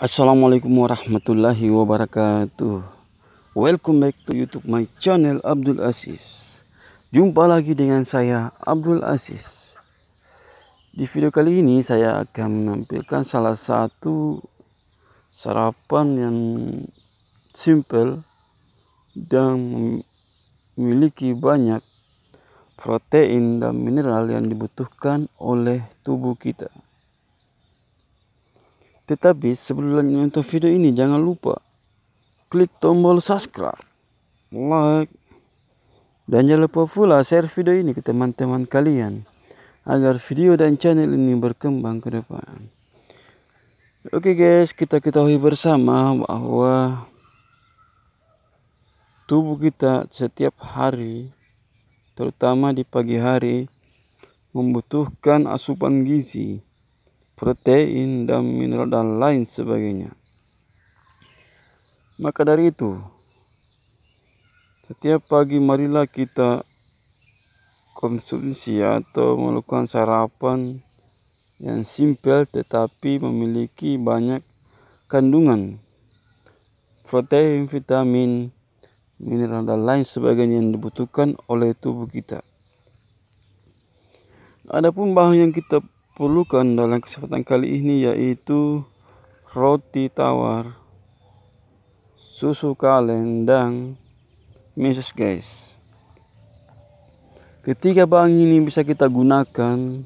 Assalamualaikum warahmatullahi wabarakatuh Welcome back to youtube my channel Abdul Aziz Jumpa lagi dengan saya Abdul Aziz Di video kali ini saya akan menampilkan salah satu sarapan yang simple dan memiliki banyak protein dan mineral yang dibutuhkan oleh tubuh kita tetapi sebelum nonton video ini jangan lupa klik tombol subscribe, like, dan jangan lupa pula share video ini ke teman-teman kalian agar video dan channel ini berkembang ke depan. Oke guys, kita ketahui bersama bahwa tubuh kita setiap hari, terutama di pagi hari, membutuhkan asupan gizi protein dan mineral dan lain sebagainya maka dari itu setiap pagi marilah kita konsumsi atau melakukan sarapan yang simpel tetapi memiliki banyak kandungan protein, vitamin, mineral dan lain sebagainya yang dibutuhkan oleh tubuh kita. Adapun bahan yang kita perlukan dalam kesempatan kali ini yaitu roti tawar, susu kaleng, dan meses guys. Ketiga bahan ini bisa kita gunakan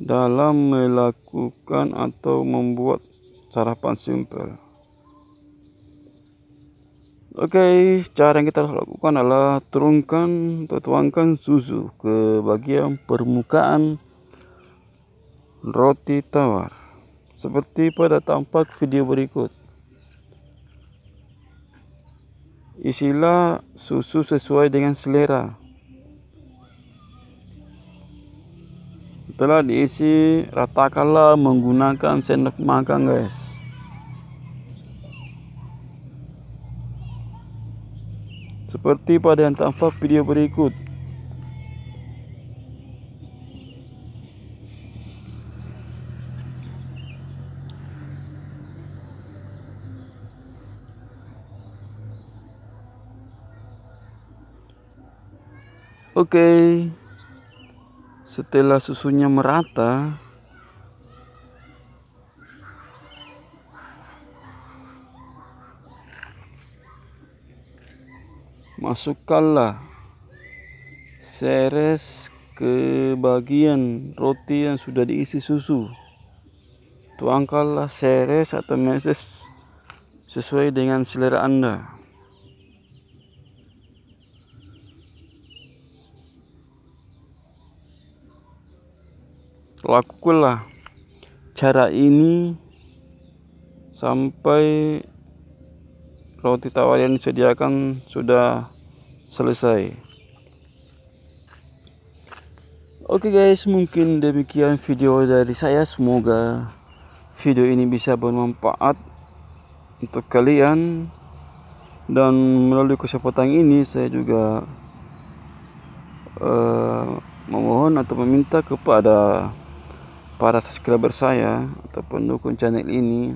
dalam melakukan atau membuat sarapan simple. Oke, okay, cara yang kita harus lakukan adalah turunkan atau tuangkan susu ke bagian permukaan roti tawar seperti pada tampak video berikut isilah susu sesuai dengan selera setelah diisi ratakanlah menggunakan sendok makan guys seperti pada yang tampak video berikut Oke, setelah susunya merata, masukkanlah seres ke bagian roti yang sudah diisi susu. Tuangkanlah seres atau meses sesuai dengan selera Anda. lakukanlah cara ini sampai roti tawar yang disediakan sudah selesai oke okay guys mungkin demikian video dari saya semoga video ini bisa bermanfaat untuk kalian dan melalui kesempatan ini saya juga uh, memohon atau meminta kepada para subscriber saya atau pendukung channel ini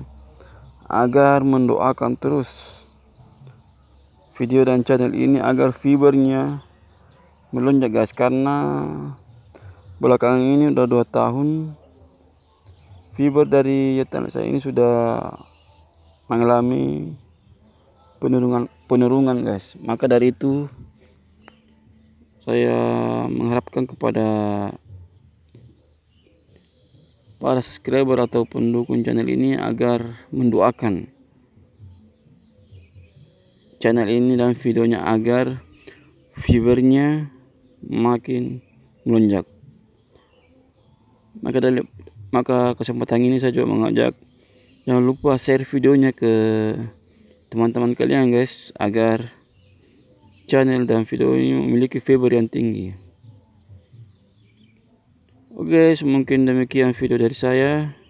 agar mendoakan terus video dan channel ini agar fibernya melonjak guys karena belakangan ini udah dua tahun fiber dari channel saya ini sudah mengalami penurunan penurunan guys maka dari itu saya mengharapkan kepada para subscriber atau pendukung channel ini agar mendoakan channel ini dan videonya agar fibernya makin melonjak maka dari maka kesempatan ini saya juga mengajak jangan lupa share videonya ke teman-teman kalian guys agar channel dan video ini memiliki fiber yang tinggi Oke guys, mungkin demikian video dari saya.